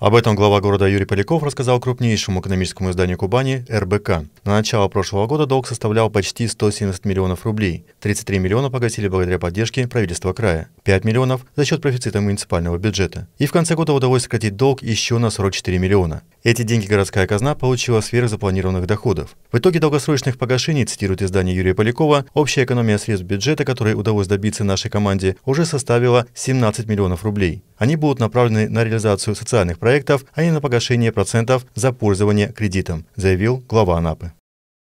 Об этом глава города Юрий Поляков рассказал крупнейшему экономическому изданию Кубани РБК. На начало прошлого года долг составлял почти 170 миллионов рублей. 33 миллиона погасили благодаря поддержке правительства края, 5 миллионов за счет профицита муниципального бюджета. И в конце года удалось сократить долг еще на 44 миллиона. Эти деньги городская казна получила сверх запланированных доходов. В итоге долгосрочных погашений, цитирует издание Юрия Полякова, общая экономия средств бюджета, которой удалось добиться нашей команде, уже составила 17 миллионов рублей. Они будут направлены на реализацию социальных проектов, а не на погашение процентов за пользование кредитом, заявил глава Анапы.